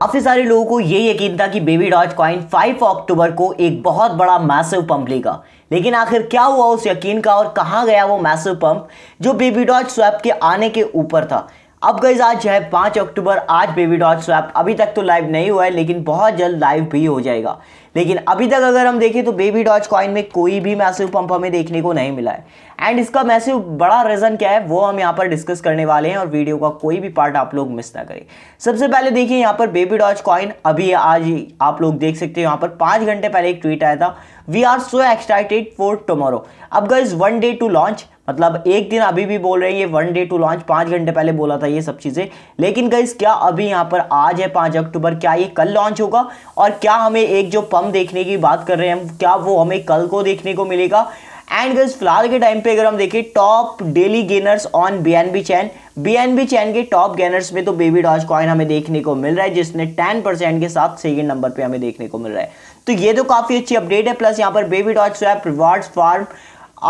काफ़ी सारे लोगों को ये यकीन था कि बेबी डॉज कॉइन 5 अक्टूबर को एक बहुत बड़ा मैसिव पंप लेगा लेकिन आखिर क्या हुआ उस यकीन का और कहा गया वो मैसिव पंप जो बेबी डॉज स्वैप के आने के ऊपर था अब गई आज है पाँच अक्टूबर आज बेबी डॉट स्वैप अभी तक तो लाइव नहीं हुआ है लेकिन बहुत जल्द लाइव भी हो जाएगा लेकिन अभी तक अगर हम देखें तो बेबी डॉज कॉइन में कोई भी मैसेव पंप हमें देखने को नहीं मिला है एंड इसका मैसेव बड़ा रीज़न क्या है वो हम यहाँ पर डिस्कस करने वाले हैं और वीडियो का कोई भी पार्ट आप लोग मिस ना करें सबसे पहले देखिए यहाँ पर बेबी डॉज कॉइन अभी आज ही आप लोग देख सकते हो यहाँ पर पाँच घंटे पहले एक ट्वीट आया था we are so excited for tomorrow अब guys one day to launch मतलब एक दिन अभी भी बोल रहे हैं ये वन डे टू लॉन्च पाँच घंटे पहले बोला था ये सब चीज़ें लेकिन गाइज क्या अभी यहाँ पर आज है पाँच अक्टूबर क्या ये कल लॉन्च होगा और क्या हमें एक जो कम देखने की बात कर रहे हैं क्या वो हमें कल को देखने को मिलेगा एंड गज फिलहाल के टाइम पे अगर हम देखें top daily gainers on B N B chain B N B chain के टॉप गेनर्स में तो बेबी डॉज कॉइन हमें देखने को मिल रहा है जिसने टेन परसेंट के साथ सेकेंड नंबर पे हमें देखने को मिल रहा है तो ये तो काफ़ी अच्छी अपडेट है प्लस यहाँ पर Baby Doge Swap rewards farm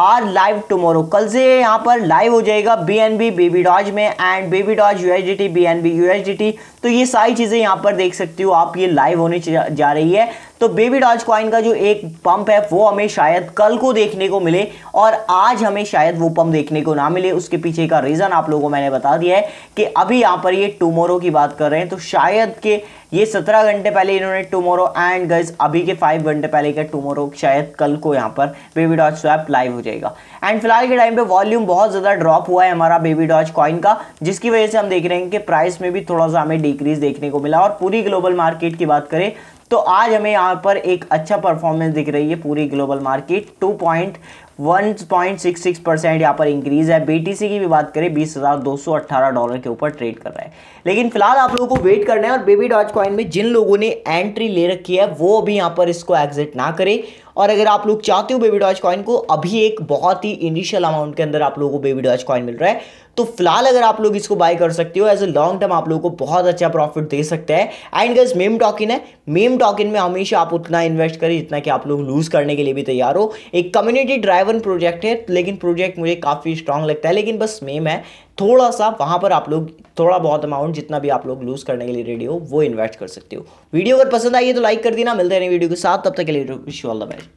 are live tomorrow कल से यहाँ पर लाइव हो जाएगा B N B Baby Doge में and Baby Doge U H D T B N B U H D T तो ये सारी चीज़ें यहाँ पर देख सकती हो आप ये लाइव होने जा रही है तो बेबी डॉज कॉइन का जो एक पंप है वो हमें शायद कल को देखने को मिले और आज हमें शायद वो पंप देखने को ना मिले उसके पीछे का रीज़न आप लोगों को मैंने बता दिया है कि अभी यहाँ पर ये टूमोरो की बात कर रहे हैं तो शायद के ये सत्रह घंटे पहले इन्होंने टूमोरो एंड गज अभी के फाइव घंटे पहले का टूमोरो शायद कल को यहाँ पर बेबी डॉज स्वैप लाइव हो जाएगा एंड फिलहाल के टाइम पे वॉल्यूम बहुत ज़्यादा ड्रॉप हुआ है हमारा बेबी डॉज कॉइन का जिसकी वजह से हम देख रहे हैं कि प्राइस में भी थोड़ा सा हमें डिक्रीज देखने को मिला और पूरी ग्लोबल मार्केट की बात करें तो आज हमें यहाँ पर एक अच्छा परफॉर्मेंस दिख रही है पूरी global market two point one point six six percent यहाँ पर इंक्रीज है बीटीसी की भी बात करें बीस हज़ार दो सौ अट्ठारह डॉलर के ऊपर ट्रेड कर रहा है लेकिन फिलहाल आप लोगों को वेट करना है और बेबी डॉज कॉइन में जिन लोगों ने एंट्री ले रखी है वो अभी यहाँ पर इसको एग्जिट ना करें और अगर आप लोग चाहते हो बेबी डॉज कॉइन को अभी एक बहुत ही इनिशियल अमाउंट के अंदर आप लोगों को बेबी डॉज कॉइन मिल रहा है तो फिलहाल अगर आप लोग इसको बाय कर सकते हो एज ए लॉन्ग टर्म आप लोगों को बहुत अच्छा प्रॉफिट दे सकता है एंड गज मेम टॉकिन है मेम टॉकिन में हमेशा आप उतना इन्वेस्ट करें जितना कि आप लोग लूज करने के लिए भी तैयार हो एक कम्युनिटी ड्राइवन प्रोजेक्ट है लेकिन प्रोजेक्ट मुझे काफ़ी स्ट्रांग लगता है लेकिन बस मेम है थोड़ा सा वहाँ पर आप लोग थोड़ा बहुत अमाउंट जितना भी आप लोग लूज करने के लिए रेडी हो वो इन्वेस्ट कर सकते हो वीडियो अगर पसंद आई है तो लाइक कर देना मिलते हैं वीडियो के साथ तब तक के लिए विश ऑल द बेस्ट